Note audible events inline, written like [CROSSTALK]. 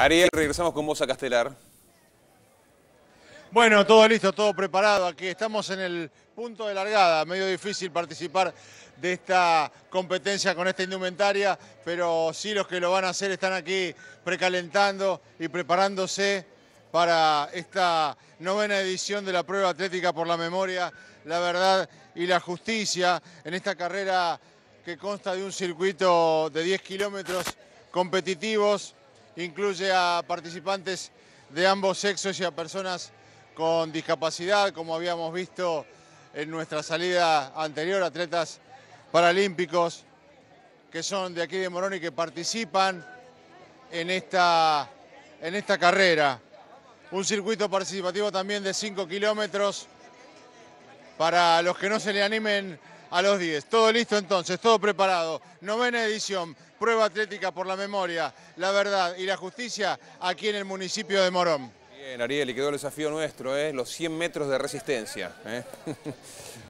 Ariel, regresamos con vos a Castelar. Bueno, todo listo, todo preparado. Aquí estamos en el punto de largada. Medio difícil participar de esta competencia con esta indumentaria, pero sí los que lo van a hacer están aquí precalentando y preparándose para esta novena edición de la prueba atlética por la memoria, la verdad y la justicia en esta carrera que consta de un circuito de 10 kilómetros competitivos incluye a participantes de ambos sexos y a personas con discapacidad, como habíamos visto en nuestra salida anterior, atletas paralímpicos que son de aquí de Morón y que participan en esta, en esta carrera. Un circuito participativo también de 5 kilómetros para los que no se le animen a los 10. Todo listo entonces, todo preparado. Novena edición, prueba atlética por la memoria, la verdad y la justicia aquí en el municipio de Morón. Bien, Ariel, y quedó el desafío nuestro, ¿eh? los 100 metros de resistencia. ¿eh? [LAUGHS]